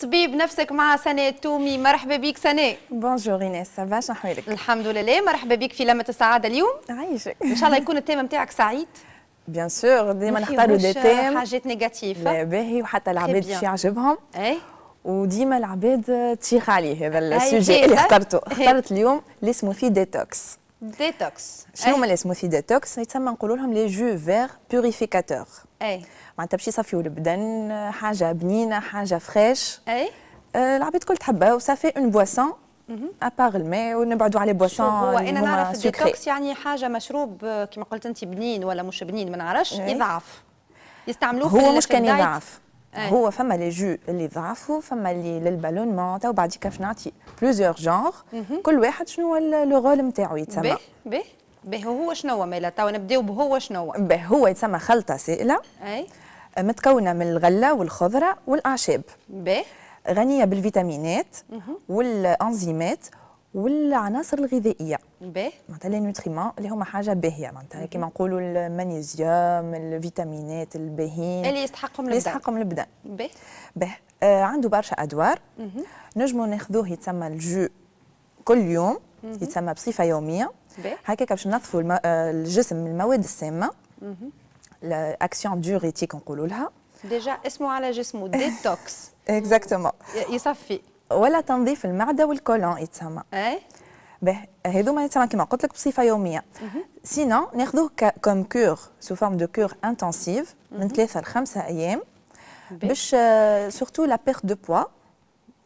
طبيب نفسك مع سناء تومي مرحبا بك سناء بونجور ايناس سافا شنو الحمد لله مرحبا بك في لمة السعادة اليوم عايشك ان شاء الله يكون التيم نتاعك سعيد بيان سور ديما نختاروا دي تيم حاجات نيجاتيف لا باهي وحتى العباد باش يعجبهم اي وديما العباد تشيخ عليه هذا إيه، السوجي إيه، اللي إيه. اخترته اخترت اليوم اللي اسمه فيه ديتوكس ديتوكس شنو هما اللي يسموا ديتوكس يتسمى نقولوا لهم لي جو فير بيوريفيكاتور اي معناتها باش يصفيوا البدن حاجه بنينه حاجه فريش اي أه، العباد الكل تحبها وصافي اون بواسون ابار الماء ونبعدوا على بواسون هو انا نعرف الديتوكس يعني حاجه مشروب كما قلت انت بنين ولا مش بنين ما نعرفش يضعف يستعملوه هو مش كان يضعف أي. هو فما لي جو اللي ضعفوا فما اللي للبالون مونتا وبعديك كيف نعطي بلوزيور جونغ كل واحد شنو لو رول نتاعو يتسمى به به به هو شنو مالا توا نبداو بهو شنو به هو يتسمى خلطه سائله اي متكونه من الغله والخضره والاعشاب به غنيه بالفيتامينات والانزيمات والعناصر الغذائيه باهي معناتها لي نوتريمون اللي هما حاجه باهيه معناتها كيما نقولوا المغنيسيوم الفيتامينات الباهين اللي يستحقهم البدن يستحقهم البدن باهي باهي آه عنده برشا ادوار نجموا ناخذوه يتسمى الجو كل يوم مم. يتسمى بصفه يوميه هكاك باش نظفوا الم... آه، الجسم من المواد السامه الاكسيون ديوريتيك نقولوا لها ديجا اسمه على جسمه ديتوكس اكزاكتومون يصفي ولا تنظيف المعده والكولون يتسمى اي به هذوما يتسمى كما قلت لك بصفه يوميه سينا ناخذوه كوم كور سو فورم دو كور انتنسيف من ثلاثه لخمسه ايام باش سورتو لا بيرت دو بوا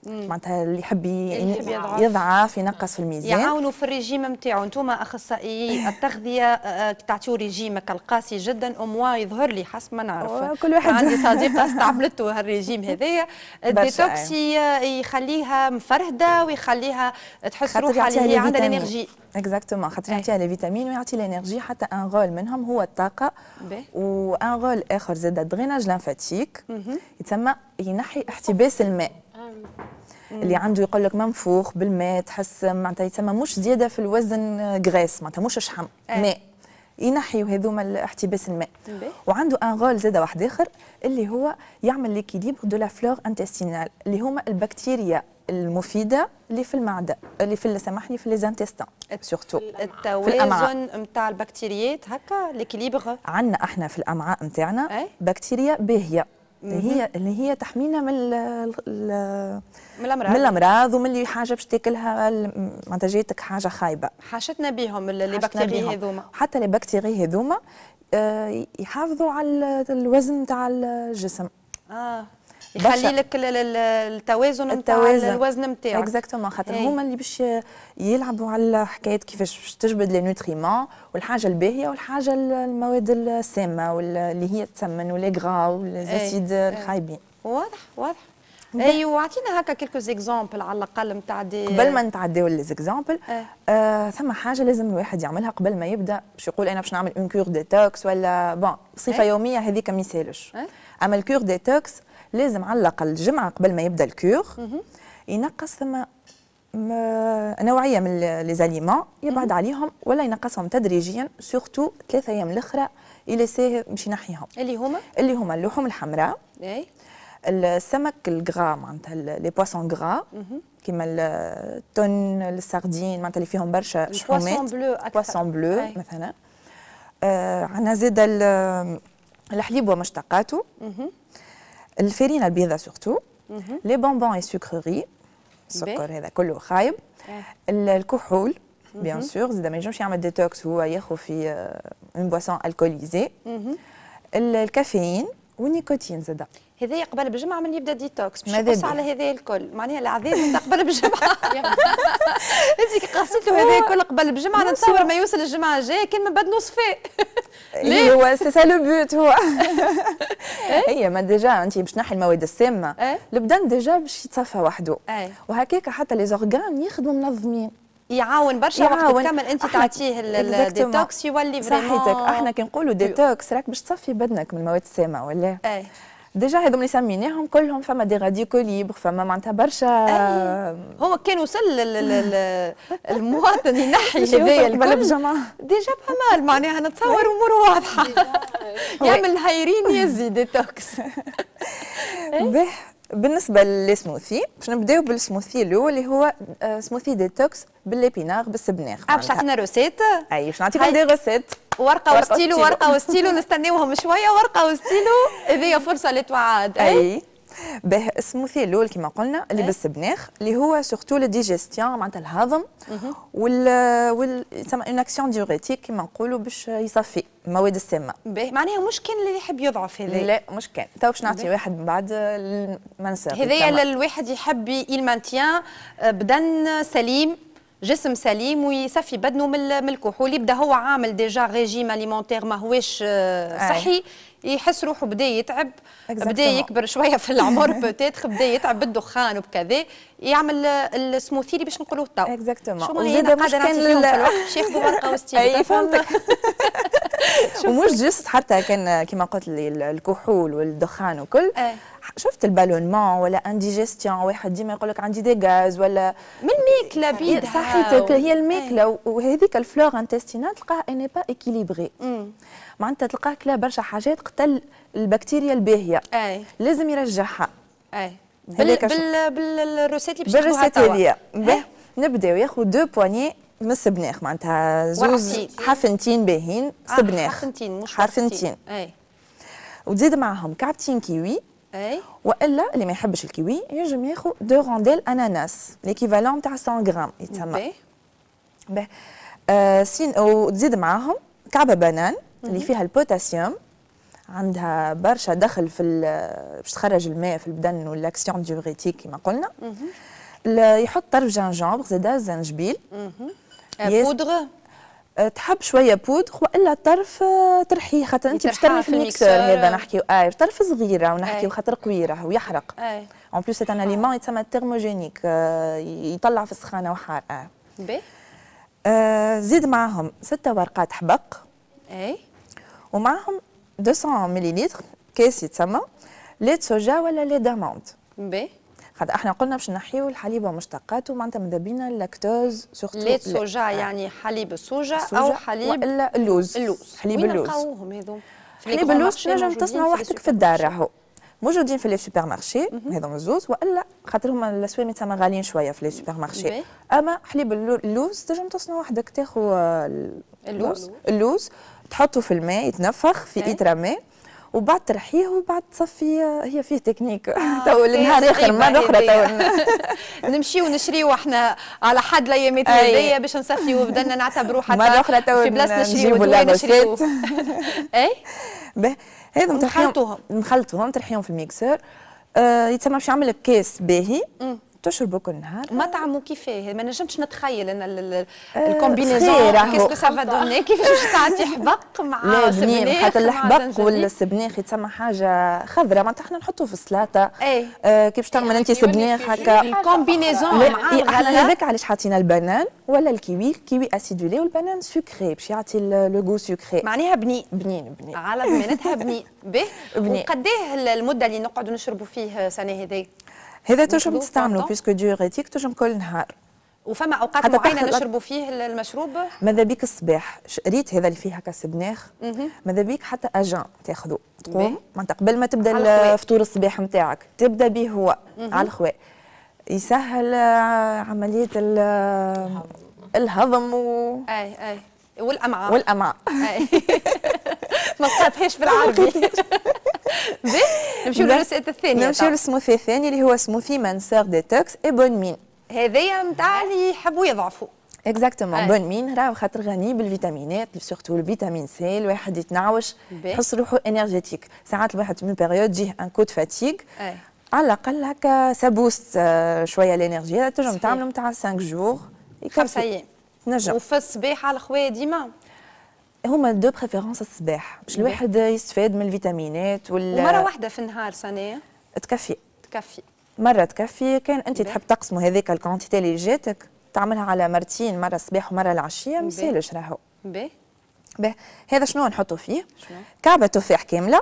معناتها اللي يحب يعني يضعف. ينقص في الميزان يعاونوا في الريجيم نتاعو انتم اخصائي التغذيه آه، آه، تعطيو ريجيمك القاسي جدا اموا يظهر لي حسب ما نعرف كل واحد عندي صديقه استعملته هالريجيم هذايا الديتوكس آه. يخليها مفرهده ويخليها تحس روحها اللي هي عندها الانرجي اكزاكتومون خاطر إيه. يعطيها لي فيتامين ويعطي الانرجي حتى ان غول منهم هو الطاقه وان غول اخر زاد الدريناج ليمفاتيك يتسمى ينحي احتباس الماء يعني. اللي عنده يقول لك منفوخ بالماء تحس معناتها يتسمى مش زياده في الوزن غراس آه، معناتها مش شحم إيه. ماء ينحيوا هذوما الاحتباس الماء إيه. وعنده ان رول زاده واحد اخر اللي هو يعمل ليكيليبر دو لا فلور انتستينال اللي هما البكتيريا المفيده اللي في المعده اللي في سامحني في ليزانتيستان سورتو التوازن نتاع البكتيريات هكا ليكيليبر عندنا احنا في الامعاء نتاعنا إيه. بكتيريا باهيه اللي هي اللي هي تحمينا من الـ الـ من الامراض من الامراض ومن اللي حاجه باش تاكلها معناتها جاتك حاجه خايبه حاشتنا بهم اللي بكتيريا هذوما حتى اللي بكتيريا هذوما آه، يحافظوا على الوزن تاع الجسم اه يخلي لك التوازن نتاع الوزن نتاعك اكزاكتومون خاطر إيه. هما اللي باش يلعبوا على حكايه كيفاش باش تجبد لي نوتريمون والحاجه الباهيه والحاجه المواد السامه واللي هي تسمن ولي غرا والاسيد الخايبين واضح واضح اي وعطينا هكا كيلكو زيكزامبل على الاقل نتاع دي قبل ما نتعداو ليزيكزامبل اه. آه ثم حاجه لازم الواحد يعملها قبل ما يبدا باش يقول انا باش نعمل اون كور ديتوكس ولا بون صفه إيه. يوميه هذيك ما يسالش إيه. اما الكور ديتوكس لازم على الاقل جمعه قبل ما يبدا الكور ينقص ثم نوعيه من لي زاليمون يبعد عليهم ولا ينقصهم تدريجيا سورتو ثلاثه ايام الاخرى ساه باش ينحيهم اللي هما اللي هما اللحوم الحمراء اي السمك الغرا معناتها لي بواسون غرا كيما التون السردين معناتها اللي فيهم برشا شحومات بواسون بلو مثلا آه عندنا زاد الحليب ومشتقاته الفرينه البيضاء سورتو لي بونبون اي سكروري السكر هذا كله خايب آه. الكحول بيان سور زاد ما ينجمش يعمل ديتوكس هو ياخذ في اون بواسون الكوليزي الكافيين والنيكوتين زاد هذايا قبل بجمعه من يبدا ديتوكس ماذا يقص على هذايا الكل معناها العذاب انت قبل بجمعه انت كي قصيت له هذايا الكل قبل بجمعه نتصور ما يوصل الجمعه الجايه كان من بعد نصفي ليه هو سي سا لو بوت هو إيه؟ هي ما ديجا انت باش نحي المواد السامه إيه؟ البدن ديجا باش يتصفى وحده إيه. وهكاك حتى لي زورغان يخدموا منظمين يعاون برشا وقت تكمل انت تعطيه الديتوكس يولي صحيتك احنا كي نقولوا ديتوكس راك باش تصفي بدنك من المواد السامه ولا اي ديجا هذوما اللي سميناهم كلهم فما دي راديكو ليبر فما معناتها برشا هو كان وصل المواطن ينحي شويه الكل ديجا با معناها نتصور امور واضحه يعمل هايرين يزي ديتوكس بالنسبه للسموثي باش نبداو بالسموثي الاول اللي هو آه، سموثي ديتوكس بالليبينار بالسبناخ اه باش تعطينا روسيت اي باش نعطيكم دي روسيت ورقه وستيلو ورقه وستيلو نستناوهم شويه ورقه وستيلو هذه فرصه لتوعاد اي به السموثي الاول كما قلنا اللي بالسبناخ اللي هو سورتو للديجيستيون معناتها الهضم وال وال اون اكسيون ديوريتيك كما نقولوا باش يصفي المواد السامه معناها مش كان اللي يحب يضعف هذا لا مش كان تو باش نعطي واحد من بعد نسى هذايا للواحد يحب يلمانتيان آه، بدن سليم جسم سليم ويصفي بدنه من الكحول يبدا هو عامل ديجا ريجيم اليمونتير ما هوش آه، صحي يحس روحه بدا يتعب بدا يكبر شويه في العمر بتاتخ بدا يتعب بالدخان وبكذا يعمل السموثي آه، اللي باش نقولوا تو اكزاكتومون وزاد مش في الوقت باش ياخذوا ورقه وستيل اي فهمتك ومش جست حتى كان كما قلت لي الكحول والدخان وكل أه. شفت البالونمون ولا انديجستيون واحد ديما يقول لك عندي دي غاز ولا من الماكله بيدها صحيتك هي الماكله أه. وهذيك الفلور انتستينال تلقاها اني با اكيليبري معناتها تلقاه كلا برشا حاجات قتل البكتيريا الباهيه أي. لازم يرجعها أي. بال بال بالروسيت اللي باش إيه. نبداو ياخذ دو بواني من السبناخ معناتها زوز حفنتين باهين سبناخ آه، حفنتين مش حفنتين اي وتزيد معاهم كعبتين كيوي اي والا اللي ما يحبش الكيوي ينجم ياخذ دو رونديل اناناس ليكيفالون تاع 100 غرام يتسمى باهي آه سين وتزيد معاهم كعبه بنان اللي فيها البوتاسيوم عندها برشا دخل في باش تخرج الماء في البدن والاكسيون ديوريتيك كما قلنا يحط طرف جنجبر زاد زنجبيل آه، بودغ آه، تحب شويه بودغ والا طرف آه، ترحيه خاطر انت باش ترمي في الميكسور هذا نحكي اي طرف صغيره ونحكي خاطر قوي راهو يحرق اون بليس سيت ان اليمون يتسمى ثيرموجينيك يطلع في السخانه وحار باهي زيد معاهم ستة ورقات حبق اي ومعاهم 200 ملل كاس يتسمى ليت سوجا ولا ليت داموند بيه خاطر احنا قلنا باش نحيو الحليب ومشتقاته معناتها ماذا بينا اللاكتوز سورتو ليت سوجا آه. يعني حليب السوجا او حليب الا اللوز اللوز حليب وين اللوز نلقاوهم حليب اللوز تنجم تصنع وحدك في الدار راهو موجودين في لي سوبر مارشي هذوما الزوز والا خاطر هما الاسوامي تما غاليين شويه في لي سوبر مارشي اما حليب اللوز تنجم تصنع وحدك تاخذ اللوز اللوز تحطه في الماء يتنفخ في ايترا ماء وبعد ترحيه وبعد تصفي هي فيه تكنيك آه، تو النهار اخر مره اخرى طيب. تو نمشيو نشريو احنا على حد الايامات هذيا باش نصفيو بدلنا نعتبروا حتى مره اخرى تو في بلاصه نشريو نشريو اي هذا نخلطوهم نخلطوهم ترحيهم في الميكسر آه يتسمى باش يعمل لك كاس باهي تشربوا كل نهار مطعم وكيفاه ما نجمتش نتخيل انا آه، الكومبينيزون كيسكو سافا دوني كيفاش باش تعطي حبق مع لا حتى الحبق والسبناخ يتسمى حاجه خضراء معناتها احنا نحطوه في السلاطه كيف إيه. آه، كيفاش تعمل يعني انت سبناخ هكا الكومبينيزون مع إيه، هذاك علاش حاطين البنان ولا الكيوي الكيوي اسيدولي والبنان سكري باش يعطي لو جو سكري معناها بنين بنين بنين على بنانتها بنين به وقداه المده اللي نقعدوا نشربوا فيه سنه هذيك هذا تنجم تستعمله بيسكو ديوريتيك تنجم كل نهار وفما اوقات معينه نشربوا فيه المشروب ماذا بيك الصباح شريت هذا اللي فيه هكا سبناخ ماذا بيك حتى اجان تاخذه تقوم معناتها قبل ما تبدا الفطور الصباح نتاعك تبدا به هو على الخواء يسهل آه، عمليه الهضم و اي اي والامعاء والامعاء ما لقيتهاش بالعربي نمشيو للسموثي الثاني نمشيو للسموثي الثاني اللي هو سموثي منسار ديتوكس اي بون مين هذايا نتاع اللي يحبوا يضعفوا اكزاكتومون بون مين راهو خاطر غني بالفيتامينات سورتو الفيتامين سي الواحد يتنعوش يحس روحو انرجيتيك ساعات الواحد من بيريود يجيه ان كود فاتيك على الاقل هكا سابوست شويه الانرجي تنجم تعملوا نتاع 5 جور خمس ايام نجم وفي الصباح على الخوايا ديما هما دو بريفيرونس الصباح باش الواحد يستفاد من الفيتامينات وال مره واحده في النهار سنه تكفي تكفي مره تكفي كان انت تحب تقسموا هذاك الكونتيتي اللي جاتك تعملها على مرتين مره الصباح ومره العشيه ما يسالش راهو باهي باهي هذا شنو نحطوا فيه شنو؟ كعبه تفاح كامله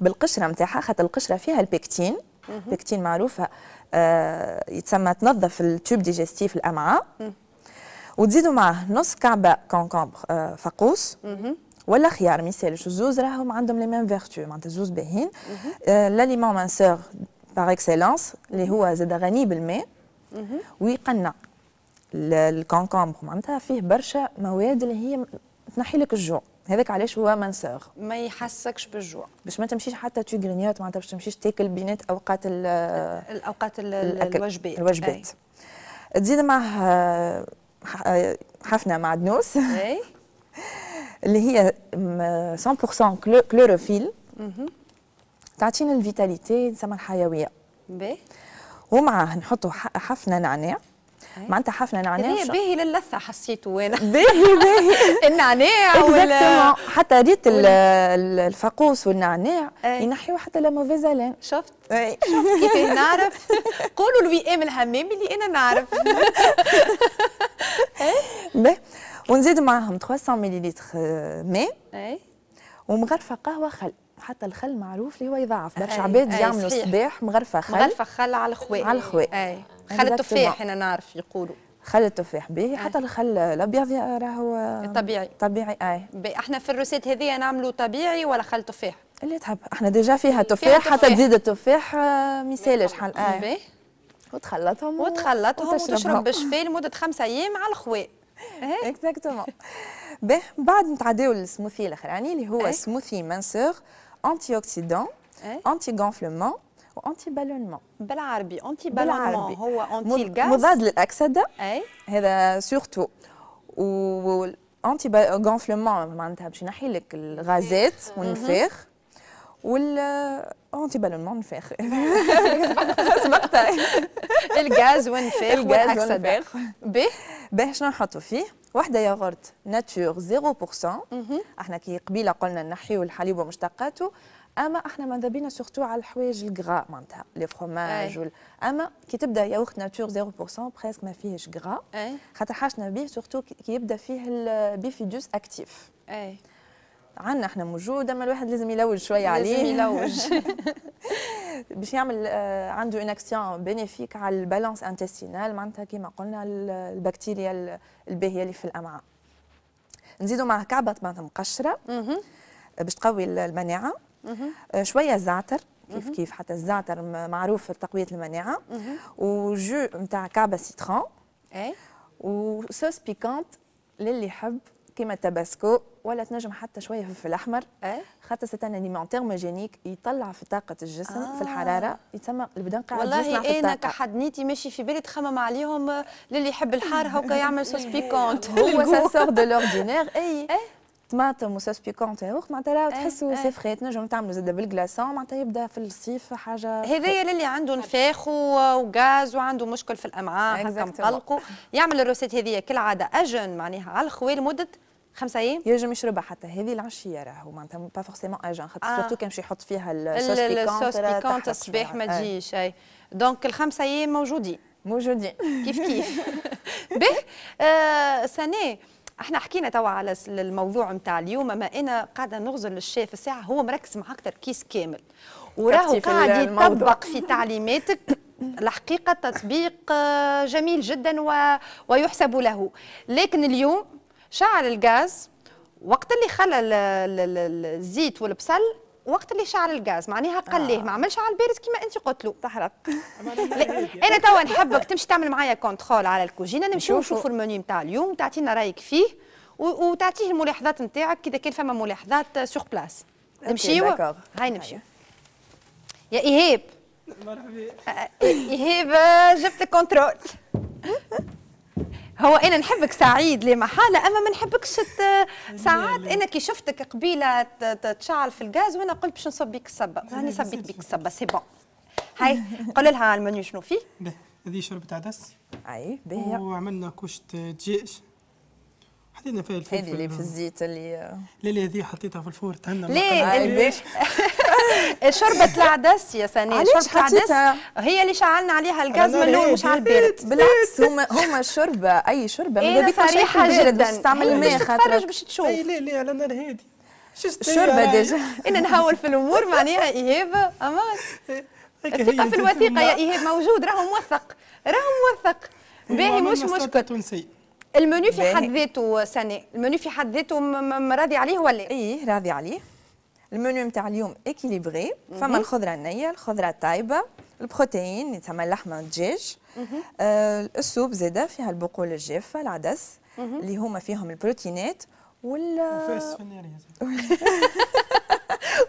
بالقشره نتاعها خاطر القشره فيها البكتين مم. البكتين معروفه آه يتسمى تنظف التوب ديجستيف الامعاء وتزيدوا معاه نص كعبه كونكومبر فقوس ولا خيار مثال الزوز راهم عندهم لي ميم فيرتو معناتها الزوز باهين لاليمون مانسور باغ اكسيلونس اللي هو زاد غني بالماء ويقنع الكونكومبر معناتها فيه برشا مواد اللي هي تنحي لك الجوع هذاك علاش هو منسوغ ما يحسكش بالجوع باش ما تمشيش حتى تو غرينيوت معناتها باش تمشيش تاكل بينات اوقات الاوقات الوجبات الوجبات تزيد معاه حفنه معدنوس اللي هي 100% كلوروفيل تعطينا الفيتاليتي نسمى الحيويه باهي ومعاه نحطوا حفنه نعناع معناتها حفنه نعناع هي باهي للثه حسيته وين باهي باهي النعناع وال حتى ريت الفقوس والنعناع ينحيوا حتى لا موفيزالين شفت شفت كيف نعرف قولوا لوي ام الهمامي اللي انا نعرف باهي ونزيد معاهم 300 ملل ماء ومغرفه قهوه خل حتى الخل معروف اللي هو يضعف برشا عباد يعملوا الصباح مغرفه خل مغرفه خل على الخوي على الخوي خل التفاح انا نعرف يقولوا خل التفاح باهي حتى الخل الابيض راهو طبيعي طبيعي اي احنا في الروسيت هذه نعملوا طبيعي ولا خل تفاح اللي تحب احنا ديجا فيها تفاح حتى تزيد التفاح ما يسالش حال اي وتخلطهم وتخلطهم وتشرب بشفاه لمده خمسة ايام على الخواء اكزاكتومون باه بعد نتعداو للسموثي الاخراني اللي هو إيه؟ سموثي منسوغ انتي اوكسيدون انتي غونفلومون وانتي بالونمون بالعربي انتي بالونمون هو انتي الغاز مضاد للاكسده إيه؟ هذا سورتو و انتي غونفلومون معناتها باش ينحي لك الغازات والنفاخ وال اعطي بالون منفخ الغاز ونفخ الغاز ونفخ به به شنو نحطوا فيه وحده ياغورت ناتور 0% احنا كي قبيله قلنا نحيو الحليب ومشتقاته اما احنا ماذا بينا سورتو على الحوايج الغرا معناتها لي فروماج وال... اما كي تبدا ياغورت ناتور 0% بريسك ما فيهش غرا خاطر حاجتنا به سورتو كي يبدا فيه البيفيدوس اكتيف اي عندنا احنا موجود اما الواحد لازم يلوج شويه عليه لازم يلوج باش يعمل آه، عنده اون اكسيون بينيفيك على البالانس انتستينال معناتها كيما قلنا البكتيريا الباهيه اللي في الامعاء نزيدوا مع كعبه معناتها مقشره باش تقوي المناعه آه، شويه زعتر كيف كيف حتى الزعتر معروف لتقويه المناعه وجو نتاع كعبه سيترون اي وسوس بيكانت للي يحب كيما التباسكو ولا تنجم حتى شويه فلفل احمر إيه؟ خاطر سيت ان اليمونتير ميجانيك يطلع في طاقه الجسم آه. في الحراره آه. يتسمى البدن قاعد والله في انا كحد نيتي ماشي في بالي تخمم عليهم للي يحب الحار هكا يعمل صوص بيكونت هو ساسور دو لوردينير اي طماطم وصوص بيكونت هاوخ معناتها راه تحسوا سيف خيط تنجم تعملوا زاده بالكلاسون معناتها يبدا في الصيف حاجه هذايا للي عنده نفاخ وغاز وعنده مشكل في الامعاء هكا مقلقوا يعمل الروسيت هذيا كالعاده اجن معناها على الخوي لمده خمسة ايام ينجم يشربها حتى هذه العشيه راهو معناتها با فورسيمون اجان خاطر آه. سورتو كان باش يحط فيها الصوص بيكونت الصباح ما آه. تجيش اي دونك الخمسه ايام موجودين موجودين كيف كيف به آه سنه احنا حكينا توا على الموضوع نتاع اليوم اما انا قاعده نغزل للشيف الساعه هو مركز معاك تركيز كامل وراهو قاعد يطبق في تعليماتك الحقيقه تطبيق آه، جميل جدا و... ويحسب له لكن اليوم شعل الغاز وقت اللي خلى الزيت والبصل وقت اللي شعل الغاز معناها قليه آه. ما عملش على البارد كما انت قلت له تحرق انا توا نحبك تمشي تعمل معايا كونترول على الكوجينه نمشيو نشوفوا المنيو نتاع اليوم تعطينا رايك فيه وتعطيه الملاحظات نتاعك اذا كان فما ملاحظات سوغ بلاس نمشيو هاي أيوه. نمشيو يا ايهاب مرحبا آه، ايهاب آه، جبت كونترول هو انا نحبك سعيد لما حاله اما ما نحبكش ساعات انا كي شفتك قبيله تشعل في الغاز وانا قلت باش نصب بيك الصبه راني صبيت بيك الصبه سي بون هاي قول لها المنيو شنو فيه هذه شوربه عدس اي باهي وعملنا كوشة دجاج حطينا فيها الفلفل هذه اللي في الزيت اللي لا لا هذه حطيتها في الفور تهنا ليه البيش شوربه العدس يا سناء شوربه العدس هي اللي شعلنا عليها الغاز من الاول مش على البرد بالعكس هما هما شوربه اي شوربه ما بابك صريحه جدا باش إيه، ماء خاطر باش تشوف لا لا على نار هادي شربة ديجا انا نهول في الامور معناها ايهاب امان الثقه في الوثيقه يا ايهاب موجود راهو موثق راهو موثق باهي مش مشكل المنيو في حد ذاته سنة المنيو في حد ذاته راضي عليه ولا ايه راضي عليه المنيو نتاع اليوم اكيليبري فما الخضره النيه الخضره الطايبه البروتين تسمى اللحمه الدجاج آه السوب زاده فيها البقول الجافه العدس اللي هما فيهم البروتينات وال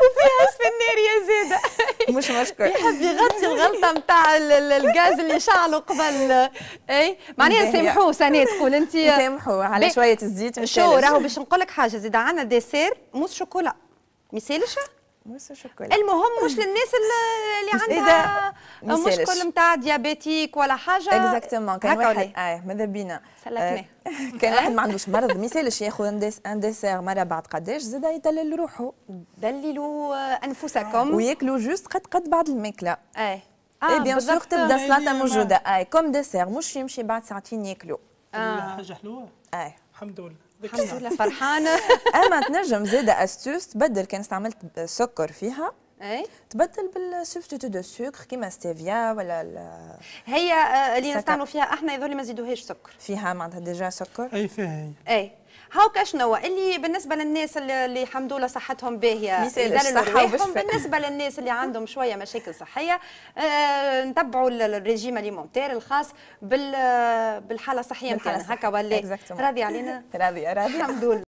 وفيها في النار مش مشكور يحب يغطي الغلطه نتاع الغاز اللي شعله قبل اي معناها سامحوه سنة تقول انت سامحوه على شويه الزيت شو راهو باش نقول لك حاجه زيد عندنا ديسير موس شوكولا مثالشه مش المهم مش للناس اللي, اللي إيه عندها مشكل نتاع ديابيتيك ولا حاجه اكزاكتومون كان واحد اي آه، ماذا بينا سلكناه آه، كان واحد ما عندوش مرض ما يسالش ياخذ ان ديسير مره بعد قداش زاد يدلل روحه دللوا انفسكم آه. وياكلوا جوست قد قد بعد الماكله اه اي بيان سور تبدا سلطه أيوة. موجوده اي كوم ديسير مش يمشي بعد ساعتين ياكلوا حاجه حلوه اي الحمد لله الحمد لله فرحانه اما تنجم زاده استوس تبدل كان استعملت سكر فيها اي تبدل بالسبستيتو دو سكر كيما ستيفيا ولا هي آه، اللي نستعملوا فيها احنا يظهر لي ما زيدوهاش سكر فيها معناتها ديجا سكر اي فيها اي هاو كشنو اللي بالنسبه للناس اللي الحمد لله صحتهم باهيه بالنسبه للناس اللي عندهم شويه مشاكل صحيه آه نتبعوا الريجيم اليمونتير الخاص بال بالحاله الصحيه نتاعنا هكا ولا راضي علينا راضي راضي الحمد لله